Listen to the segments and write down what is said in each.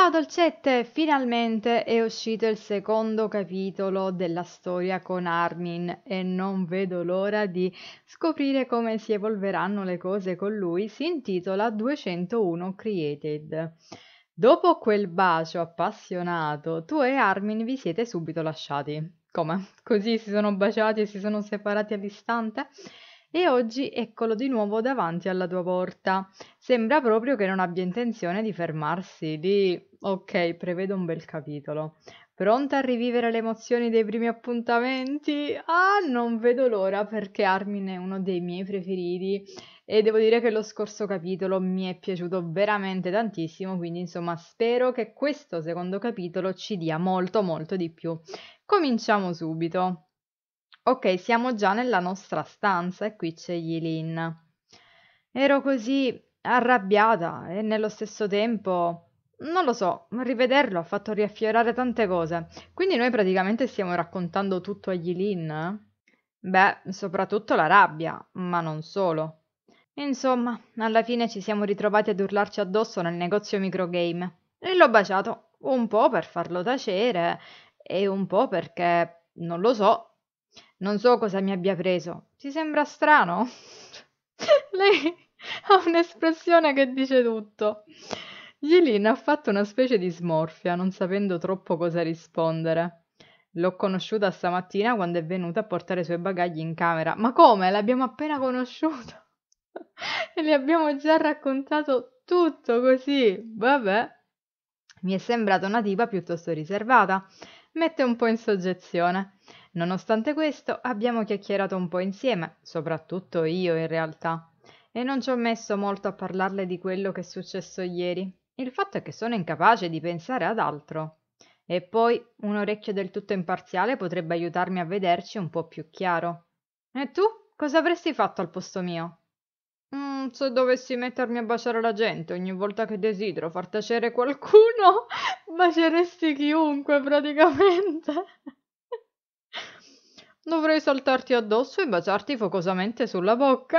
Ciao dolcette, finalmente è uscito il secondo capitolo della storia con Armin e non vedo l'ora di scoprire come si evolveranno le cose con lui. Si intitola 201 Created. Dopo quel bacio appassionato, tu e Armin vi siete subito lasciati. Come? Così si sono baciati e si sono separati all'istante? e oggi eccolo di nuovo davanti alla tua porta. Sembra proprio che non abbia intenzione di fermarsi, lì. ok, prevedo un bel capitolo. Pronta a rivivere le emozioni dei primi appuntamenti? Ah, non vedo l'ora perché Armin è uno dei miei preferiti e devo dire che lo scorso capitolo mi è piaciuto veramente tantissimo, quindi insomma spero che questo secondo capitolo ci dia molto molto di più. Cominciamo subito. Ok, siamo già nella nostra stanza e qui c'è Yilin. Ero così arrabbiata e nello stesso tempo... Non lo so, rivederlo ha fatto riaffiorare tante cose. Quindi noi praticamente stiamo raccontando tutto a Yilin? Beh, soprattutto la rabbia, ma non solo. Insomma, alla fine ci siamo ritrovati ad urlarci addosso nel negozio microgame. E l'ho baciato, un po' per farlo tacere e un po' perché, non lo so, non so cosa mi abbia preso. Ti sembra strano? Lei ha un'espressione che dice tutto. Gilin ha fatto una specie di smorfia, non sapendo troppo cosa rispondere. L'ho conosciuta stamattina quando è venuta a portare i suoi bagagli in camera. Ma come? L'abbiamo appena conosciuta. e le abbiamo già raccontato tutto così. Vabbè. Mi è sembrata una tipa piuttosto riservata. Mette un po' in soggezione. Nonostante questo, abbiamo chiacchierato un po' insieme, soprattutto io in realtà, e non ci ho messo molto a parlarle di quello che è successo ieri. Il fatto è che sono incapace di pensare ad altro. E poi un orecchio del tutto imparziale potrebbe aiutarmi a vederci un po' più chiaro. E tu cosa avresti fatto al posto mio? Mm, se dovessi mettermi a baciare la gente ogni volta che desidero far tacere qualcuno, baceresti chiunque praticamente. Dovrei saltarti addosso e baciarti focosamente sulla bocca.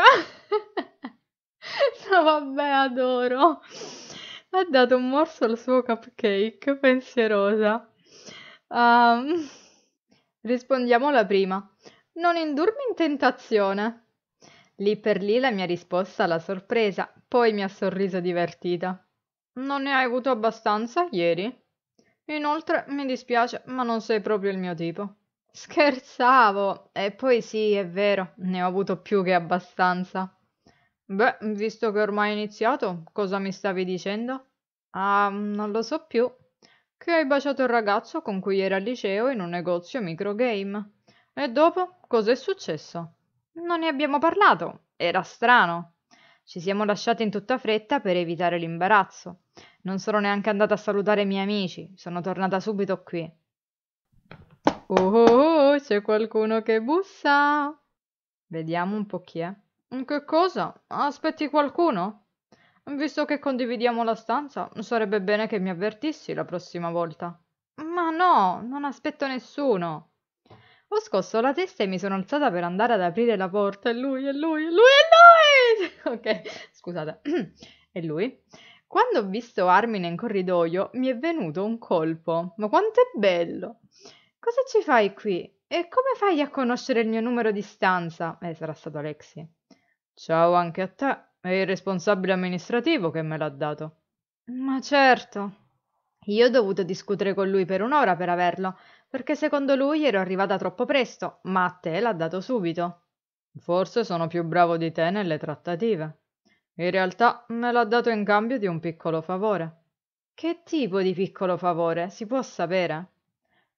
no, vabbè, adoro. Ha dato un morso al suo cupcake, pensierosa. Um, rispondiamo alla prima. Non indurmi in tentazione. Lì per lì la mia risposta alla sorpresa, poi mi ha sorriso divertita. Non ne hai avuto abbastanza ieri? Inoltre, mi dispiace, ma non sei proprio il mio tipo. Scherzavo. E poi sì, è vero, ne ho avuto più che abbastanza. Beh, visto che ormai è iniziato, cosa mi stavi dicendo? Ah, non lo so più. Che hai baciato il ragazzo con cui era al liceo in un negozio microgame. E dopo, cosa è successo? Non ne abbiamo parlato. Era strano. Ci siamo lasciati in tutta fretta per evitare l'imbarazzo. Non sono neanche andata a salutare i miei amici, sono tornata subito qui. Oh, oh, oh c'è qualcuno che bussa. Vediamo un po' chi è. Mm, che cosa? Aspetti qualcuno? Visto che condividiamo la stanza, sarebbe bene che mi avvertissi la prossima volta. Ma no, non aspetto nessuno. Ho scosso la testa e mi sono alzata per andare ad aprire la porta. E lui, è lui, è lui, è lui! ok, scusate. e lui? Quando ho visto Armin in corridoio, mi è venuto un colpo. Ma quanto è bello! Cosa ci fai qui? E come fai a conoscere il mio numero di stanza? Eh, sarà stato Alexi. Ciao anche a te. È il responsabile amministrativo che me l'ha dato. Ma certo. Io ho dovuto discutere con lui per un'ora per averlo, perché secondo lui ero arrivata troppo presto, ma a te l'ha dato subito. Forse sono più bravo di te nelle trattative. In realtà me l'ha dato in cambio di un piccolo favore. Che tipo di piccolo favore? Si può sapere?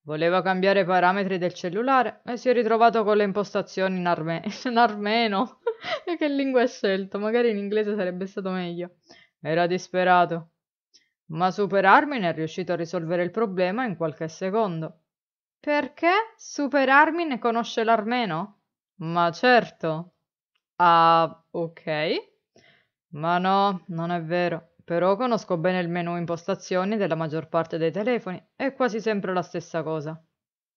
Voleva cambiare i parametri del cellulare e si è ritrovato con le impostazioni in, arme- in armeno. che lingua ha scelto? Magari in inglese sarebbe stato meglio. Era disperato. Ma Super Armin è riuscito a risolvere il problema in qualche secondo. Perché Super Armin conosce l'armeno? Ma certo. Ah, ok. Ma no, non è vero. Però conosco bene il menu impostazioni della maggior parte dei telefoni, è quasi sempre la stessa cosa.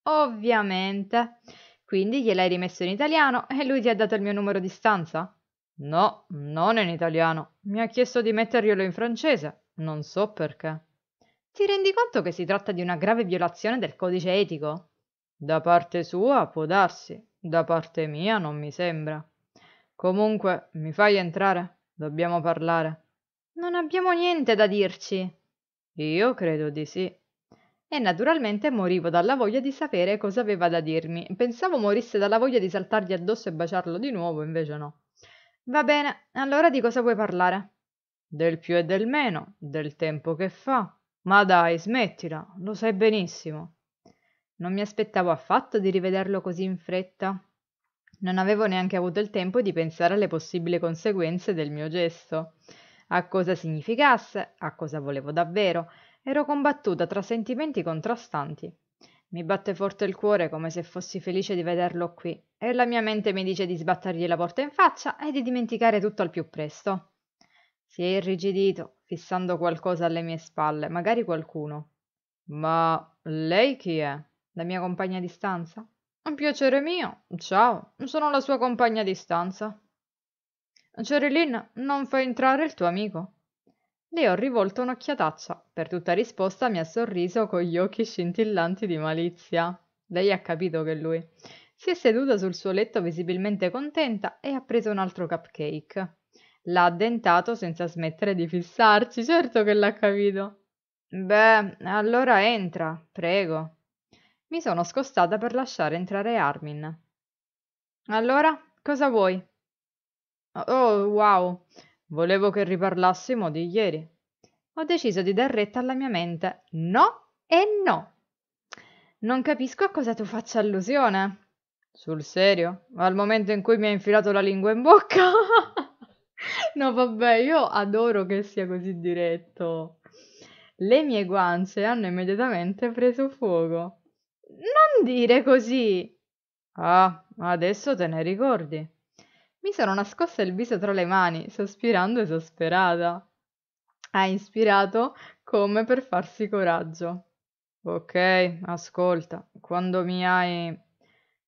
Ovviamente. Quindi gliel'hai rimesso in italiano e lui ti ha dato il mio numero di stanza? No, non in italiano. Mi ha chiesto di metterglielo in francese. Non so perché. Ti rendi conto che si tratta di una grave violazione del codice etico? Da parte sua può darsi, da parte mia non mi sembra. Comunque, mi fai entrare? Dobbiamo parlare. Non abbiamo niente da dirci. Io credo di sì. E naturalmente morivo dalla voglia di sapere cosa aveva da dirmi. Pensavo morisse dalla voglia di saltargli addosso e baciarlo di nuovo, invece no. Va bene, allora di cosa vuoi parlare? Del più e del meno, del tempo che fa. Ma dai, smettila, lo sai benissimo. Non mi aspettavo affatto di rivederlo così in fretta. Non avevo neanche avuto il tempo di pensare alle possibili conseguenze del mio gesto a cosa significasse, a cosa volevo davvero. Ero combattuta tra sentimenti contrastanti. Mi batte forte il cuore come se fossi felice di vederlo qui, e la mia mente mi dice di sbattergli la porta in faccia e di dimenticare tutto al più presto. Si è irrigidito, fissando qualcosa alle mie spalle, magari qualcuno. Ma lei chi è? La mia compagna di stanza? Un piacere mio. Ciao, sono la sua compagna di stanza. Ciorilin, non fai entrare il tuo amico? Le ho rivolto un'occhiataccia. Per tutta risposta mi ha sorriso con gli occhi scintillanti di malizia. Lei ha capito che lui. Si è seduta sul suo letto visibilmente contenta e ha preso un altro cupcake. L'ha addentato senza smettere di fissarci, certo che l'ha capito. Beh, allora entra, prego. Mi sono scostata per lasciare entrare Armin. Allora, cosa vuoi? Ah, oh, wow. Volevo che riparlassimo di ieri. Ho deciso di dar retta alla mia mente. No e no. Non capisco a cosa tu faccia allusione. Sul serio? Al momento in cui mi ha infilato la lingua in bocca? no, vabbè, io adoro che sia così diretto. Le mie guance hanno immediatamente preso fuoco. Non dire così. Ah, adesso te ne ricordi. Mi sono nascosta il viso tra le mani, sospirando esasperata. Ha ispirato come per farsi coraggio. Ok, ascolta, quando mi hai...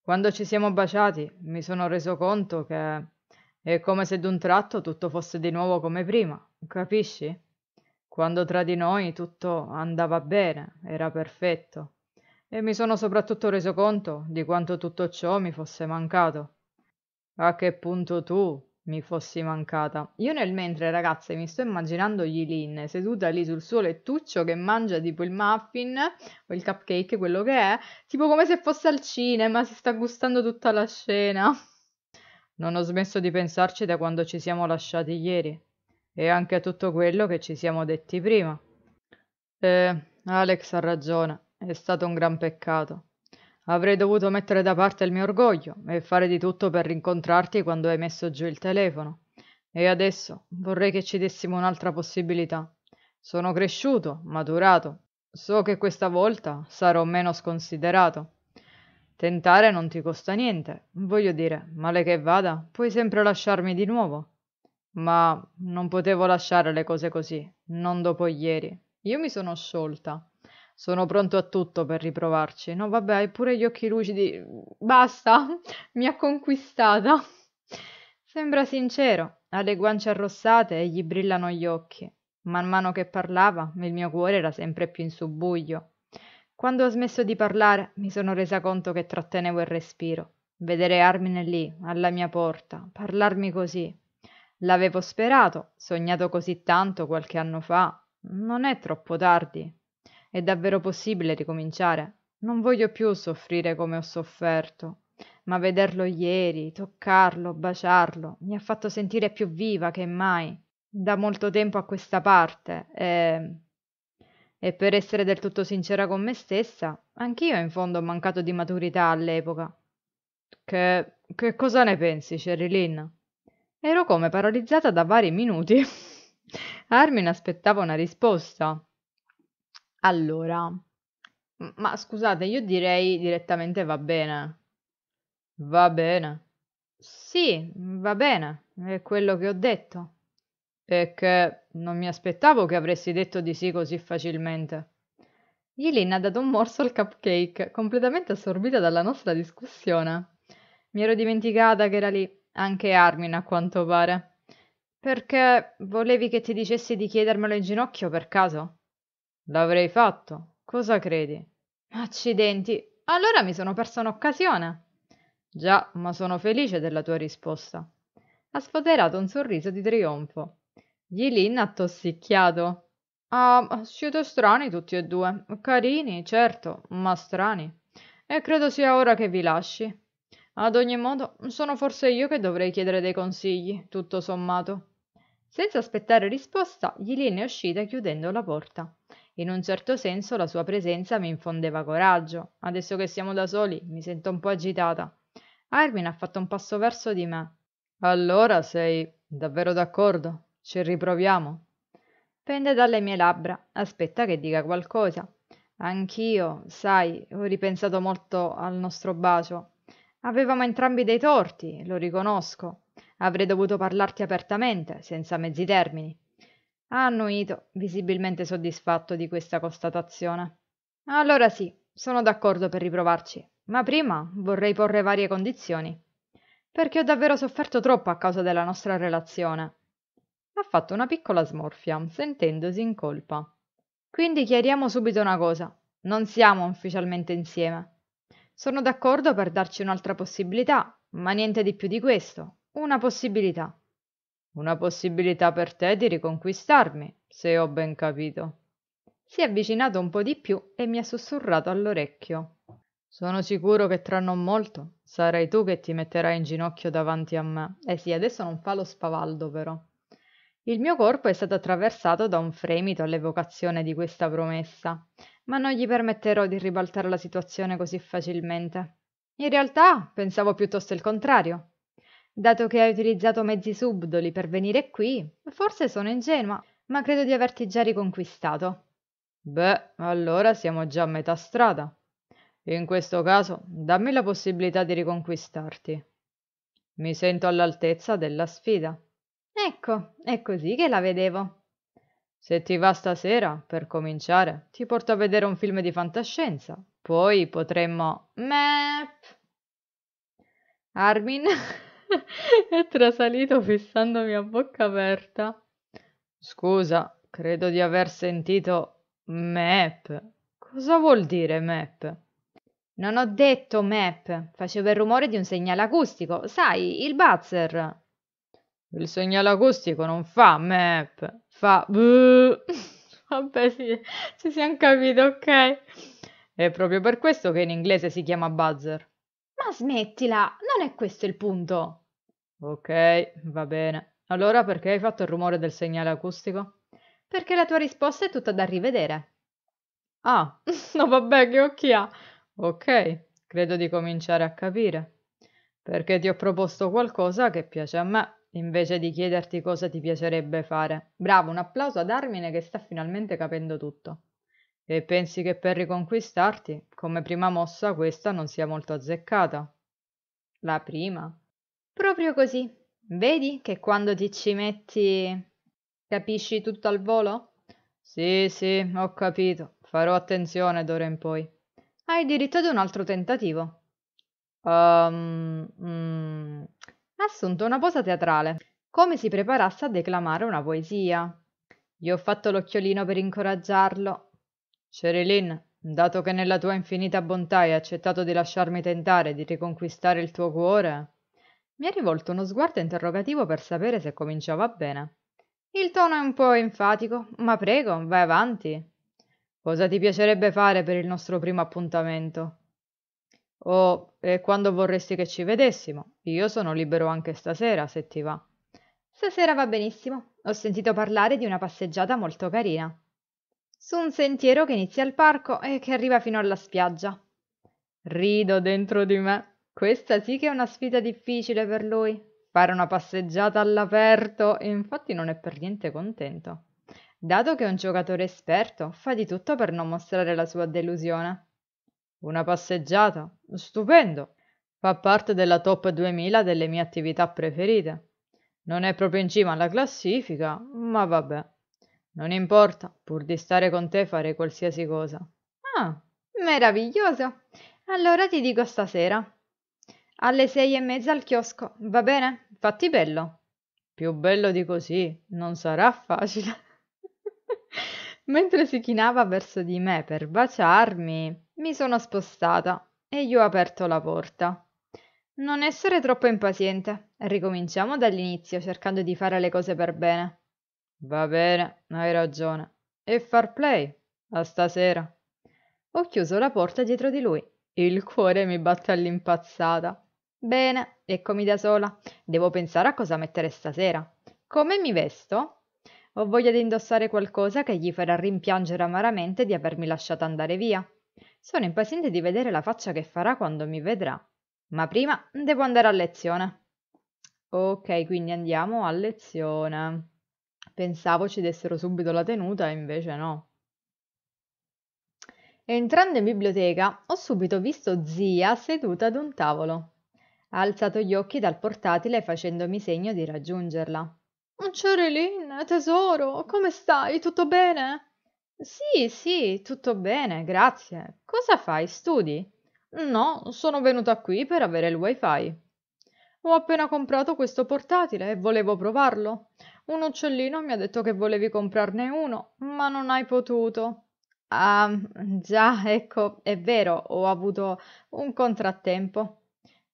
Quando ci siamo baciati mi sono reso conto che è come se d'un tratto tutto fosse di nuovo come prima, capisci? Quando tra di noi tutto andava bene, era perfetto. E mi sono soprattutto reso conto di quanto tutto ciò mi fosse mancato. A che punto tu mi fossi mancata? Io nel mentre, ragazze, mi sto immaginando Yilin seduta lì sul suo lettuccio che mangia tipo il muffin o il cupcake, quello che è, tipo come se fosse al cinema, si sta gustando tutta la scena. Non ho smesso di pensarci da quando ci siamo lasciati ieri e anche a tutto quello che ci siamo detti prima. Eh, Alex ha ragione, è stato un gran peccato. Avrei dovuto mettere da parte il mio orgoglio e fare di tutto per rincontrarti quando hai messo giù il telefono. E adesso vorrei che ci dessimo un'altra possibilità. Sono cresciuto, maturato. So che questa volta sarò meno sconsiderato. Tentare non ti costa niente, voglio dire, male che vada, puoi sempre lasciarmi di nuovo. Ma non potevo lasciare le cose così, non dopo ieri. Io mi sono sciolta. Sono pronto a tutto per riprovarci. No, vabbè, hai pure gli occhi lucidi. Basta, mi ha conquistata. Sembra sincero, ha le guance arrossate e gli brillano gli occhi. Man mano che parlava, il mio cuore era sempre più in subbuglio. Quando ho smesso di parlare, mi sono resa conto che trattenevo il respiro. Vedere Armine lì, alla mia porta, parlarmi così. L'avevo sperato, sognato così tanto qualche anno fa. Non è troppo tardi, è davvero possibile ricominciare non voglio più soffrire come ho sofferto ma vederlo ieri, toccarlo baciarlo mi ha fatto sentire più viva che mai da molto tempo a questa parte e ehm, e per essere del tutto sincera con me stessa, anch'io in fondo ho mancato di maturità all'epoca. Che, che cosa ne pensi, Sherilyn? Ero come paralizzata da vari minuti. Armin aspettava una risposta. Allora, ma scusate, io direi direttamente va bene. Va bene. Sì, mm, va bene, è quello che ho detto. Perché non mi aspettavo che avresti detto di sì così facilmente. Yilin ha dato un morso al cupcake, completamente assorbita dalla nostra discussione. Mi ero dimenticata che era lì, anche Armin a quanto pare. Perché volevi che ti dicessi di chiedermelo in ginocchio per caso? L'avrei fatto. Cosa credi? Accidenti. Allora mi sono persa un'occasione. Già, ma sono felice della tua risposta. Ha sfoderato un sorriso di trionfo. Yilin ha tossicchiato. Ah, siete strani tutti e due. Carini, certo, ma strani. E credo sia ora che vi lasci. Ad ogni modo, sono forse io che dovrei chiedere dei consigli, tutto sommato. Senza aspettare risposta, Yilin è uscita chiudendo la porta. In un certo senso la sua presenza mi infondeva coraggio. Adesso che siamo da soli mi sento un po' agitata. Armin ha fatto un passo verso di me. Allora sei davvero d'accordo? Ci riproviamo? Pende dalle mie labbra. Aspetta che dica qualcosa. Anch'io, sai, ho ripensato molto al nostro bacio. Avevamo entrambi dei torti, lo riconosco. Avrei dovuto parlarti apertamente, senza mezzi termini. Ha annuito, visibilmente soddisfatto di questa constatazione. Allora sì, sono d'accordo per riprovarci, ma prima vorrei porre varie condizioni. Perché ho davvero sofferto troppo a causa della nostra relazione. Ha fatto una piccola smorfia, sentendosi in colpa. Quindi chiariamo subito una cosa. Non siamo ufficialmente insieme. Sono d'accordo per darci un'altra possibilità, ma niente di più di questo. Una possibilità. Una possibilità per te di riconquistarmi, se ho ben capito. Si è avvicinato un po' di più e mi ha sussurrato all'orecchio. Sono sicuro che tra non molto sarai tu che ti metterai in ginocchio davanti a me. Eh sì, adesso non fa lo spavaldo però. Il mio corpo è stato attraversato da un fremito all'evocazione di questa promessa, ma non gli permetterò di ribaltare la situazione così facilmente. In realtà pensavo piuttosto il contrario. Dato che hai utilizzato mezzi subdoli per venire qui, forse sono ingenua, ma credo di averti già riconquistato. Beh, allora siamo già a metà strada. In questo caso, dammi la possibilità di riconquistarti. Mi sento all'altezza della sfida. Ecco, è così che la vedevo. Se ti va stasera, per cominciare, ti porto a vedere un film di fantascienza. Poi potremmo... Meh... Armin... è trasalito fissandomi a bocca aperta. Scusa, credo di aver sentito map. Cosa vuol dire map? Non ho detto map, faceva il rumore di un segnale acustico, sai, il buzzer. Il segnale acustico non fa map, fa buh. Vabbè, sì, ci siamo capiti, ok. È proprio per questo che in inglese si chiama buzzer. Ma smettila, non è questo il punto. Ok, va bene. Allora perché hai fatto il rumore del segnale acustico? Perché la tua risposta è tutta da rivedere. Ah, no vabbè, che occhi ha. Ok, credo di cominciare a capire. Perché ti ho proposto qualcosa che piace a me, invece di chiederti cosa ti piacerebbe fare. Bravo, un applauso ad Armine che sta finalmente capendo tutto. E pensi che per riconquistarti, come prima mossa questa non sia molto azzeccata? La prima? Proprio così. Vedi che quando ti ci metti... capisci tutto al volo? Sì, sì, ho capito. Farò attenzione d'ora in poi. Hai diritto ad un altro tentativo. Um, mm, assunto una posa teatrale, come si preparasse a declamare una poesia. Gli ho fatto l'occhiolino per incoraggiarlo, Cerilin, dato che nella tua infinita bontà hai accettato di lasciarmi tentare di riconquistare il tuo cuore, mi ha rivolto uno sguardo interrogativo per sapere se cominciava bene. Il tono è un po' enfatico, ma prego, vai avanti. Cosa ti piacerebbe fare per il nostro primo appuntamento? Oh, e quando vorresti che ci vedessimo? Io sono libero anche stasera, se ti va. Stasera va benissimo. Ho sentito parlare di una passeggiata molto carina su un sentiero che inizia al parco e che arriva fino alla spiaggia. Rido dentro di me. Questa sì che è una sfida difficile per lui. Fare una passeggiata all'aperto infatti non è per niente contento. Dato che è un giocatore esperto, fa di tutto per non mostrare la sua delusione. Una passeggiata? Stupendo! Fa parte della top 2000 delle mie attività preferite. Non è proprio in cima alla classifica, ma vabbè. Non importa, pur di stare con te farei qualsiasi cosa. Ah, meraviglioso. Allora ti dico stasera. Alle sei e mezza al chiosco, va bene? Fatti bello. Più bello di così, non sarà facile. Mentre si chinava verso di me per baciarmi, mi sono spostata e gli ho aperto la porta. Non essere troppo impaziente. Ricominciamo dall'inizio cercando di fare le cose per bene. Va bene, hai ragione. E far play? A stasera. Ho chiuso la porta dietro di lui. Il cuore mi batte all'impazzata. Bene, eccomi da sola. Devo pensare a cosa mettere stasera. Come mi vesto? Ho voglia di indossare qualcosa che gli farà rimpiangere amaramente di avermi lasciata andare via. Sono impaziente di vedere la faccia che farà quando mi vedrà. Ma prima devo andare a lezione. Ok, quindi andiamo a lezione. Pensavo ci dessero subito la tenuta, e invece no. Entrando in biblioteca, ho subito visto zia seduta ad un tavolo. Ha alzato gli occhi dal portatile facendomi segno di raggiungerla. Cerelin, tesoro, come stai? Tutto bene? Sì, sì, tutto bene, grazie. Cosa fai? Studi? No, sono venuta qui per avere il wifi. Ho appena comprato questo portatile e volevo provarlo. Un uccellino mi ha detto che volevi comprarne uno, ma non hai potuto. Ah, già, ecco, è vero, ho avuto un contrattempo.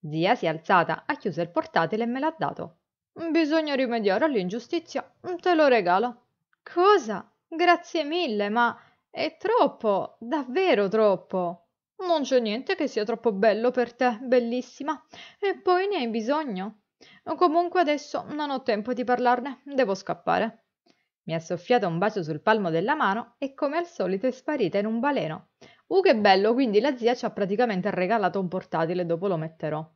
Zia si è alzata, ha chiuso il portatile e me l'ha dato. Bisogna rimediare all'ingiustizia, te lo regalo. Cosa? Grazie mille, ma è troppo, davvero troppo. Non c'è niente che sia troppo bello per te, bellissima. E poi ne hai bisogno. Comunque adesso non ho tempo di parlarne, devo scappare. Mi ha soffiato un bacio sul palmo della mano e come al solito è sparita in un baleno. Uh, che bello, quindi la zia ci ha praticamente regalato un portatile, dopo lo metterò.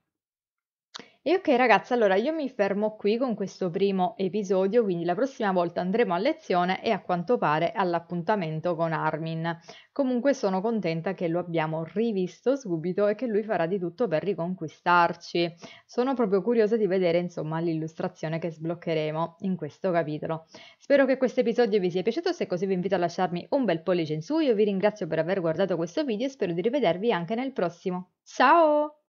E ok ragazzi, allora io mi fermo qui con questo primo episodio, quindi la prossima volta andremo a lezione e a quanto pare all'appuntamento con Armin. Comunque sono contenta che lo abbiamo rivisto subito e che lui farà di tutto per riconquistarci. Sono proprio curiosa di vedere insomma l'illustrazione che sbloccheremo in questo capitolo. Spero che questo episodio vi sia piaciuto, se così vi invito a lasciarmi un bel pollice in su, io vi ringrazio per aver guardato questo video e spero di rivedervi anche nel prossimo. Ciao!